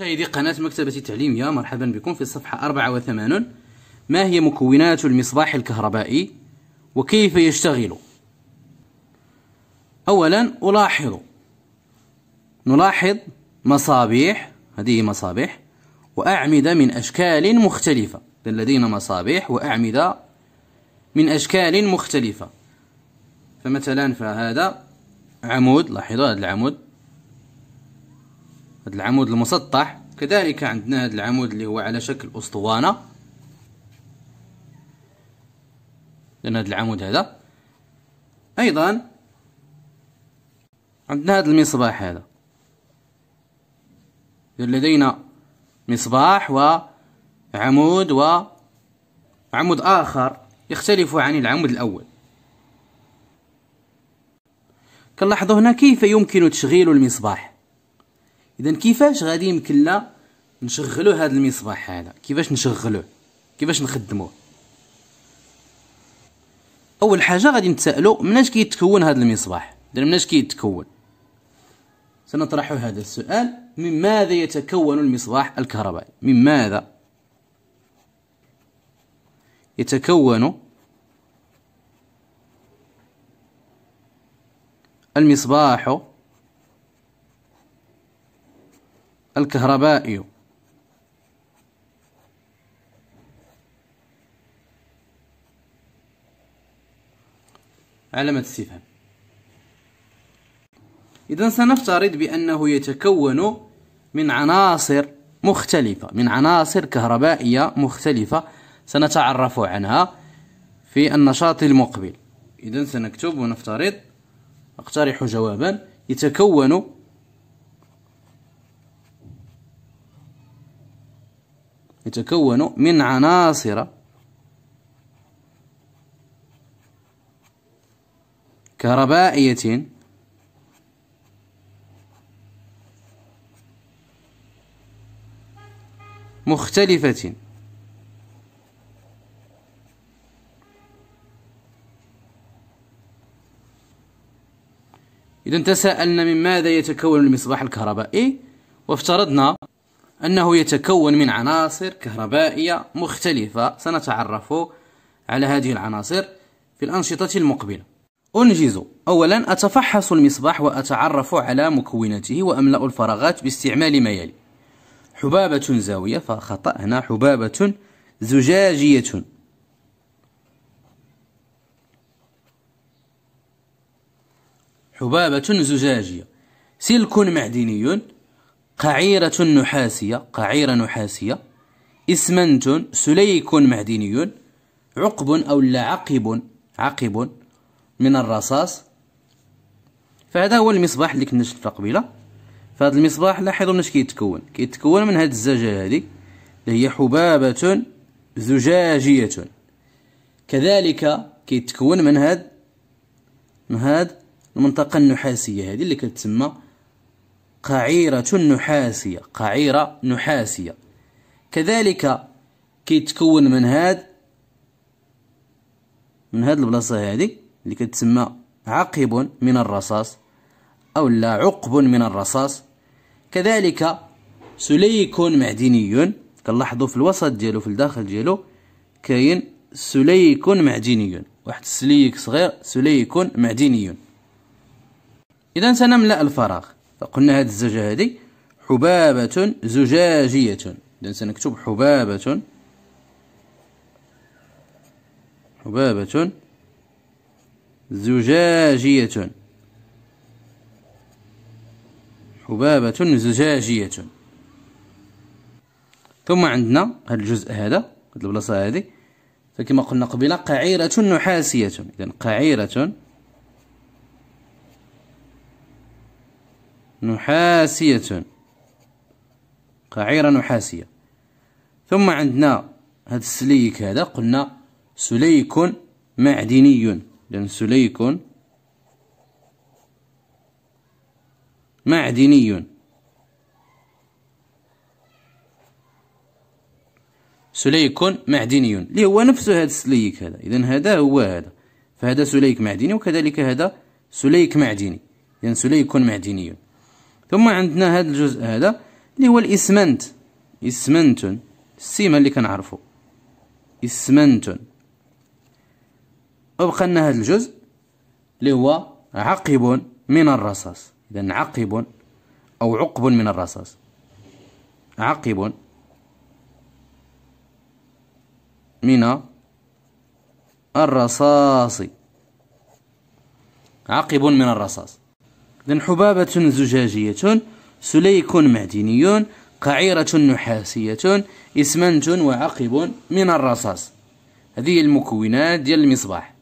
مشاهدي قناة مكتبة التعليمية مرحبا بكم في الصفحة 84 ما هي مكونات المصباح الكهربائي وكيف يشتغل أولا ألاحظ نلاحظ مصابيح هذه مصابيح وأعمدة من أشكال مختلفة لدينا مصابيح وأعمدة من أشكال مختلفة فمثلا فهذا عمود لاحظوا هذا العمود هذا العمود المسطح كذلك عندنا هذا العمود اللي هو على شكل اسطوانه لان هذا العمود هذا ايضا عندنا هذا المصباح هذا لدينا مصباح وعمود وعمود آخر يختلف عن العمود الأول كنلاحظوا هنا كيف يمكن تشغيل المصباح اذا كيفاش غادي يمكن لنا نشغلو هذا المصباح هذا كيفاش نشغلوه كيفاش نخدموه اول حاجه غادي نتسائلوا مناش كيتكون هذا المصباح دابا مناش كيتكون سنطرح هذا السؤال من ماذا يتكون المصباح الكهربائي من ماذا يتكون المصباح الكهربائي علامة استفهام إذا سنفترض بأنه يتكون من عناصر مختلفة من عناصر كهربائية مختلفة سنتعرف عنها في النشاط المقبل إذا سنكتب ونفترض أقترح جوابا يتكون يتكون من عناصر كهربائية مختلفة إذا تساءلنا من ماذا يتكون المصباح الكهربائي وافترضنا أنه يتكون من عناصر كهربائية مختلفة سنتعرف على هذه العناصر في الأنشطة المقبلة أنجز أولا أتفحص المصباح وأتعرف على مكوناته وأملأ الفراغات باستعمال ما يلي حبابة زاوية فخطأ هنا حبابة زجاجية حبابة زجاجية سلك معدني قعيرة نحاسية قعيرة نحاسية إسمنت سليك معدني عقب أو لا عقب عقب من الرصاص فهذا هو المصباح اللي كنا شفنا قبيله فهذا المصباح لاحظوا مناش كيتكون كيتكون من هذه الزجاجه هذه اللي هي حبابه زجاجيه كذلك كيتكون من هذا من هذا المنطقه النحاسيه هذه اللي كتسمى قعيرة نحاسية قعيرة نحاسية كذلك كيتكون من هاد من هاد البلاصة هادي اللي كتسمى عقب من الرصاص أو لا عقب من الرصاص كذلك سليك معدني كنلاحظوا في الوسط ديالو في الداخل ديالو كاين سليك معدني واحد السليك صغير سليك معدني إذا سنملأ الفراغ فقلنا هذه الزجاجة هذه حبابة زجاجية إذا سنكتب حبابة حبابة زجاجية حبابة زجاجية ثم عندنا هذا الجزء هذا هذه البلاصة هذه فكما قلنا قبيلة قعيرة نحاسية إذا قعيرة نحاسية قعيرة نحاسية ثم عندنا هذا السليك هذا قلنا سليك معدني لأن سليك معدني سليك معدني اللي هو نفس هذا السليك هذا إذا هذا هو هذا فهذا سليك معدني وكذلك هذا سليك معدني إذا سليك معدني ثم عندنا هذا الجزء هذا اللي هو الاسمنت اسمنت السيمه اللي كنعرفو اسمنت وبقى لنا هذا الجزء اللي هو عقب من الرصاص اذا عقب او عقب من الرصاص عقب من الرصاص عقب من الرصاص إذن حبابة زجاجية سليك معدني قعيرة نحاسية إسمنت وعقب من الرصاص هذه المكونات ديال المصباح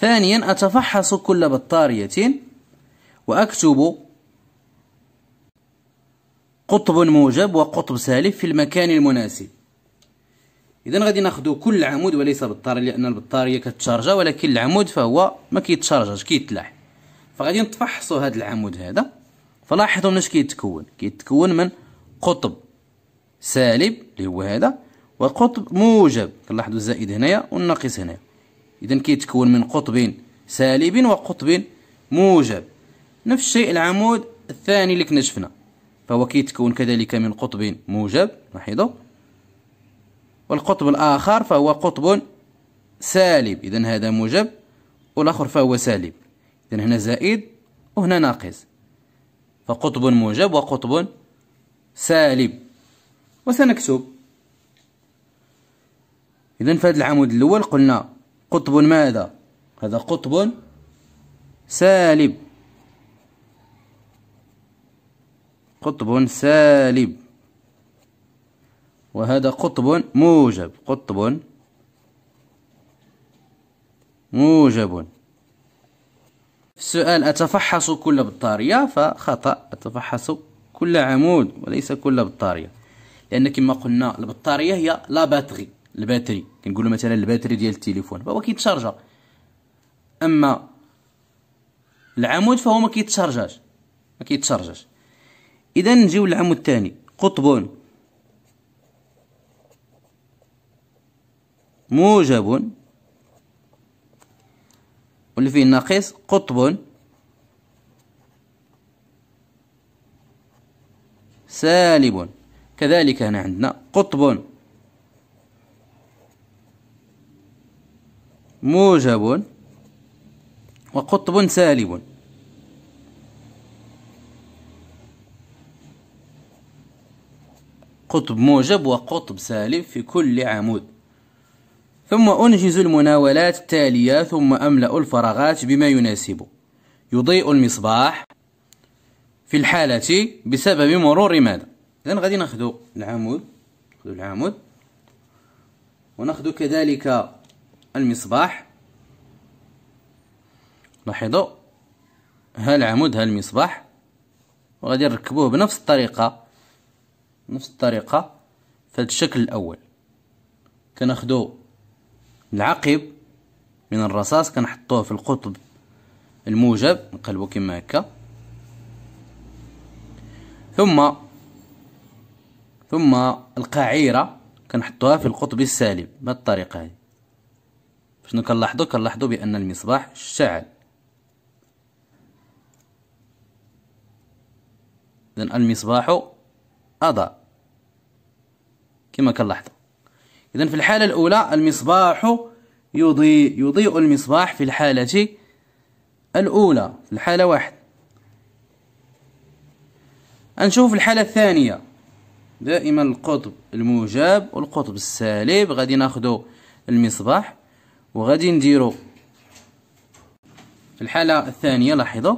ثانيا أتفحص كل بطارية وأكتب قطب موجب وقطب سالب في المكان المناسب اذا غادي ناخذ كل عمود وليس بطاريه لان البطاريه كتشارجا ولكن العمود فهو ما كيتشارجاش كيتلاح فغادي نتفحصوا هذا العمود هذا فلاحظوا مناش كيتكون كيتكون من قطب سالب اللي هو هذا وقطب موجب كنلاحظوا الزائد هنايا والناقص هنايا اذا كيتكون من قطب سالب وقطب موجب نفس الشيء العمود الثاني اللي كنا شفنا فهو كيتكون كذلك من قطب موجب لاحظوا والقطب الاخر فهو قطب سالب اذا هذا موجب والاخر فهو سالب إذن يعني هنا زائد وهنا ناقص فقطب موجب وقطب سالب وسنكتب إذا في هذا العمود الأول قلنا قطب ماذا هذا قطب سالب قطب سالب وهذا قطب موجب قطب موجب السؤال أتفحص كل بطارية فخطأ أتفحص كل عمود وليس كل بطارية لأن كما قلنا البطارية هي لا باتري الباتري كنقولوا مثلا الباتري ديال التليفون فهو كيتشارجا أما العمود فهو ما كيتشارجاش ما كيتشارجاش إذا نجيو للعمود الثاني قطب موجب واللي فيه ناقص قطب سالب كذلك هنا عندنا قطب موجب وقطب سالب قطب موجب وقطب سالب في كل عمود ثم أنجز المناولات التالية ثم أملأ الفراغات بما يناسب يضيء المصباح في الحالة بسبب مرور ماذا إذا غادي ناخذ العمود ناخذ العمود وناخذ كذلك المصباح لاحظوا ها العمود ها المصباح وغادي نركبوه بنفس الطريقة نفس الطريقة في الشكل الأول كناخدو العقب من الرصاص كنحطوه في القطب الموجب نقلبو كما هكا ثم ثم القعيرة كنحطوها في القطب السالب بهذه الطريقة هذه شنو كنلاحظو كنلاحظو بأن المصباح اشتعل إذن المصباح أضاء كما كنلاحظو إذا في الحالة الأولى المصباح يضيء يضيء المصباح في الحالة الأولى في الحالة واحد نشوف الحالة الثانية دائما القطب الموجب والقطب السالب غادي ناخدو المصباح وغادي نديرو في الحالة الثانية لاحظوا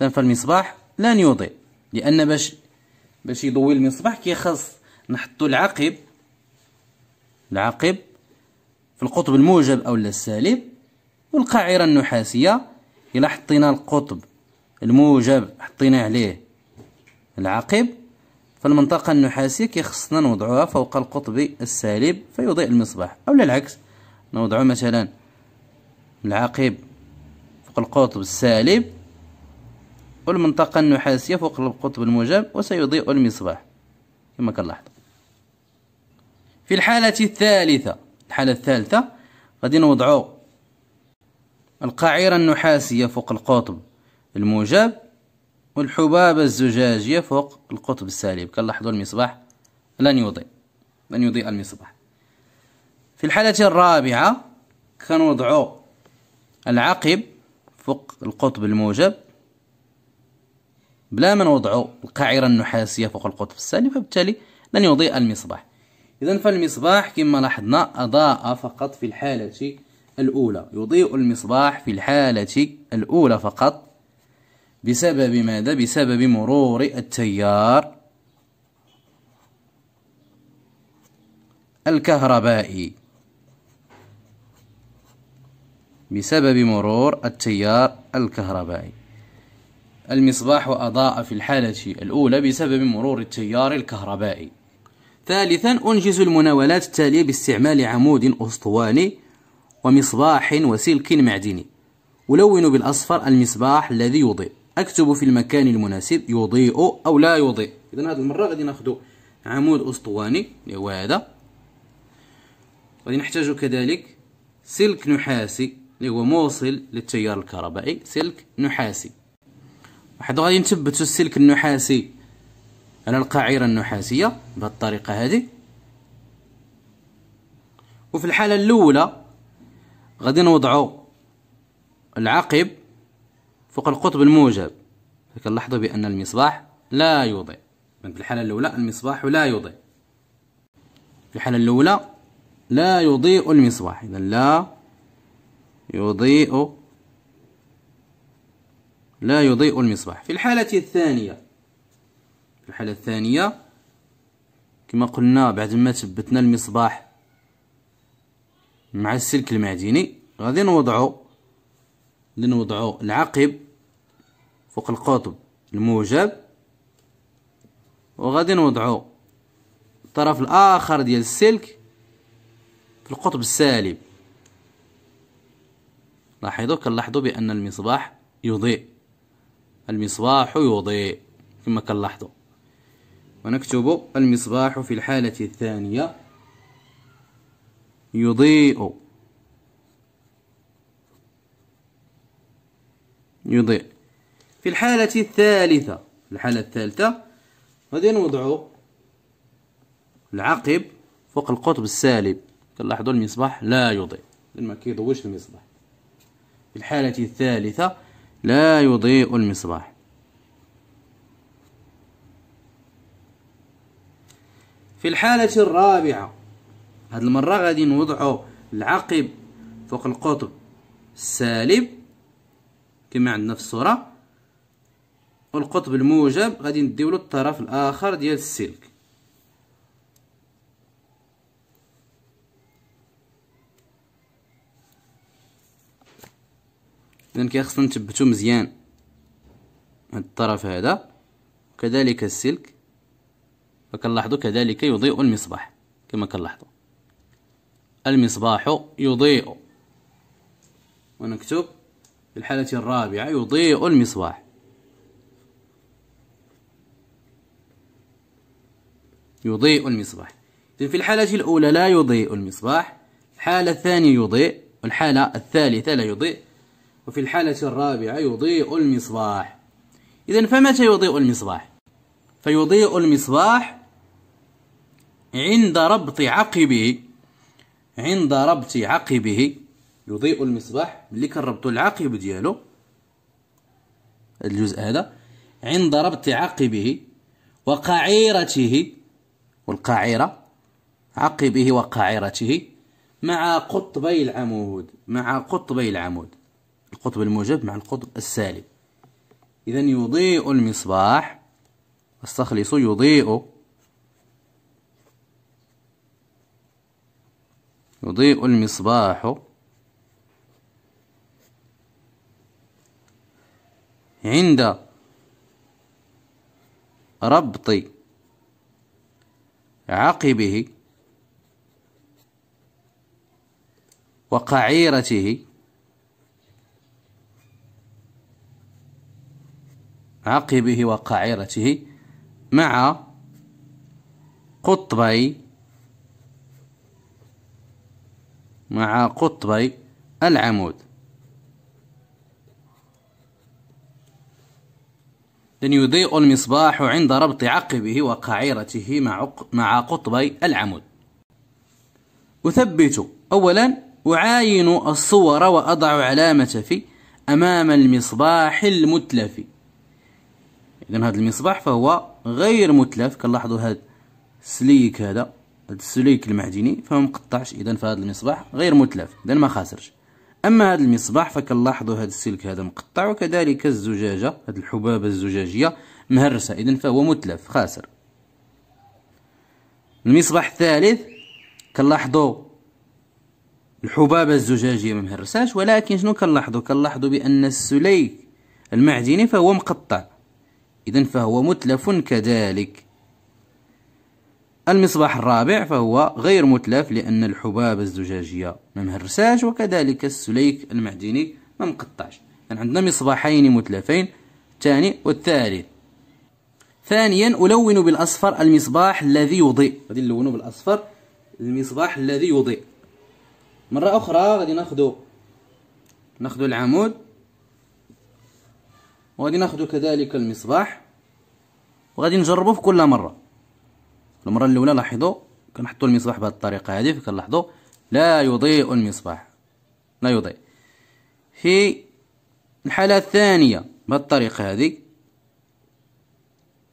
إذا فالمصباح لن يضيء لأن باش باش يضوي المصباح كيخص نحطو العقب العقب في القطب الموجب أو السالب والقاعرة النحاسية إلا حطينا القطب الموجب حطينا عليه العقب فالمنطقة النحاسية كيخصنا نوضعوها فوق القطب السالب فيضيء المصباح أو العكس نوضعو مثلا العقب فوق القطب السالب والمنطقة النحاسية فوق القطب الموجب وسيضيء المصباح كما كنلاحظ في الحالة الثالثة الحالة الثالثة غادي نوضعو القاعرة النحاسية فوق القطب الموجب والحبابة الزجاجية فوق القطب السالب كنلاحظو المصباح لن يضيء لن يضيء المصباح في الحالة الرابعة كنوضعو العقب فوق القطب الموجب بلا ما نوضعو القاعرة النحاسية فوق القطب السالب فبالتالي لن يضيء المصباح إذا فالمصباح كما لاحظنا أضاء فقط في الحالة الأولى يضيء المصباح في الحالة الأولى فقط بسبب ماذا؟ بسبب مرور التيار الكهربائي بسبب مرور التيار الكهربائي المصباح أضاء في الحالة الأولى بسبب مرور التيار الكهربائي ثالثا أنجز المناولات التالية باستعمال عمود أسطواني ومصباح وسلك معدني ألون بالأصفر المصباح الذي يضيء أكتب في المكان المناسب يضيء أو لا يضيء إذا هذه المرة غادي ناخذ عمود أسطواني اللي هو هذا غادي نحتاج كذلك سلك نحاسي اللي هو موصل للتيار الكهربائي سلك نحاسي واحد غادي نثبتو السلك النحاسي على القاعرة النحاسية بهالطريقة هذه وفي الحالة الأولى غادي نوضعو العقب فوق القطب الموجب فكنلاحظوا بأن المصباح لا يضيء في الحالة الأولى المصباح لا يضيء في الحالة الأولى لا يضيء المصباح إذا لا يضيء لا يضيء المصباح في الحالة الثانية الحالة الثانية كما قلنا بعد ما ثبتنا المصباح مع السلك المعدني غادي نوضعو نوضعو العقب فوق القطب الموجب وغادي نوضعو الطرف الاخر ديال السلك في القطب السالب لاحظوا كنلاحظوا بان المصباح يضيء المصباح يضيء كما كنلاحظوا ونكتب المصباح في الحالة الثانية يضيء يضيء في الحالة الثالثة الحالة الثالثة غادي نوضعو العقب فوق القطب السالب كنلاحظوا المصباح لا يضيء ما كيضويش المصباح في الحالة الثالثة لا يضيء المصباح في الحالة الرابعة هاد المرة غادي نوضعو العقب فوق القطب السالب كما عندنا في الصورة والقطب الموجب غادي نديولو الطرف الآخر ديال السلك إذن كيخصنا نثبتو مزيان هاد الطرف هذا وكذلك السلك فكنلاحظوا كذلك يضيء المصباح كما كنلاحظوا المصباح يضيء ونكتب في الحالة الرابعة يضيء المصباح يضيء المصباح في الحالة الأولى لا يضيء المصباح الحالة الثانية يضيء والحالة الثالثة لا يضيء وفي الحالة الرابعة يضيء المصباح إذا فمتى يضيء المصباح فيضيء المصباح عند ربط عقبه عند ربط عقبه يضيء المصباح ملي كنربطو العقب ديالو الجزء هذا عند ربط عقبه وقعيرته والقعيره عقبه وقعيرته مع قطبي العمود مع قطبي العمود القطب الموجب مع القطب السالب اذا يضيء المصباح الصخلص يضيء يضيء المصباح عند ربط عقبه وقعيرته عقبه وقعيرته مع قطبي مع قطبي العمود لن يضيء المصباح عند ربط عقبه وقعيرته مع قطبي العمود أثبت أولا أعاين الصور وأضع علامة في أمام المصباح المتلف إذا هذا المصباح فهو غير متلف كنلاحظوا هذا سليك هذا هذا السليك المعدني فما مقطعش اذا فهذا المصباح غير متلف اذا ما خاسرش اما هذا المصباح فكنلاحظوا هذا السلك هذا مقطع وكذلك الزجاجه هذه الحبابه الزجاجيه مهرسه اذا فهو متلف خاسر المصباح الثالث كنلاحظوا الحبابه الزجاجيه مهرساش ولكن شنو كنلاحظوا كنلاحظوا بان السليك المعدني فهو مقطع اذا فهو متلف كذلك المصباح الرابع فهو غير متلف لأن الحباب الزجاجية ممهرساش وكذلك السليك المعدني ممقطعش يعني عندنا مصباحين متلفين الثاني والثالث ثانيا ألون بالأصفر المصباح الذي يضيء غادي نلونه بالأصفر المصباح الذي يضيء مرة أخرى غادي ناخدو ناخدو العمود وغادي ناخدو كذلك المصباح وغادي نجربه في كل مرة المره الاولى لاحظوا كنحطوا المصباح بهذه الطريقه هذه فكنلاحظوا لا يضيء المصباح لا يضيء في الحاله الثانيه بهذه الطريقه هذه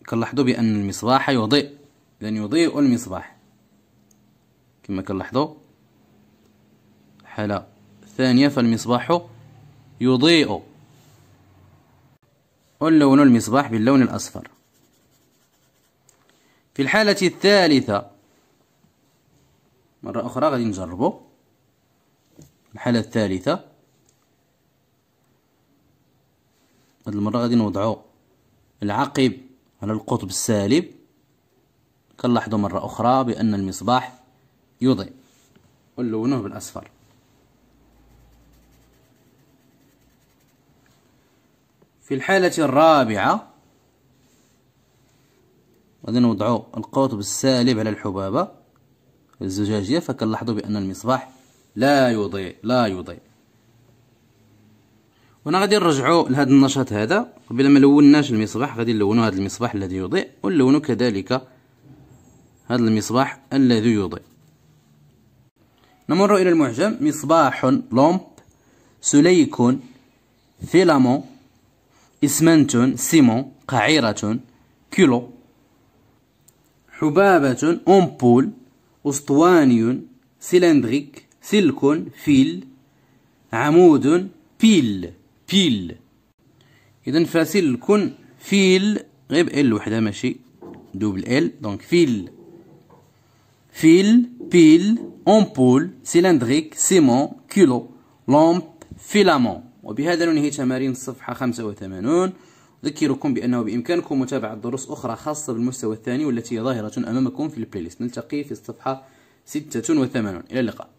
كنلاحظوا بان المصباح يضيء اذا يضيء المصباح كما كنلاحظوا حاله ثانيه فالمصباح يضيء اللون المصباح باللون الاصفر في الحالة الثالثة مرة أخرى غادي نجربه الحالة الثالثة هاد المرة غادي نوضعو العقب على القطب السالب كنلاحظو مرة أخرى بأن المصباح يضيء ونلونوه بالأصفر في الحالة الرابعة غادي نوضعو القطب السالب على الحبابة الزجاجية فكنلاحظو بأن المصباح لا يضيء لا يضيء وانا غادي نرجعو لهذا النشاط هذا قبل ما لوناش المصباح غادي نلونو هذا المصباح الذي يضيء ونلونو كذلك هذا المصباح الذي يضيء نمر إلى المعجم مصباح لومب سليك فيلامون إسمنت سيمون قعيرة كيلو حبابة أمبول أسطواني سيلندريك سلك فيل عمود بيل بيل إذا فسلك فيل غير بإل وحدة ماشي دوبل إل دونك فيل فيل بيل أمبول سيلندريك سيمون كيلو لامب فيلامون وبهذا ننهي تمارين الصفحة خمسة وثمانون أذكركم بأنه بإمكانكم متابعة دروس أخرى خاصة بالمستوى الثاني والتي ظاهرة أمامكم في البلاي ليست نلتقي في الصفحة 86 إلى اللقاء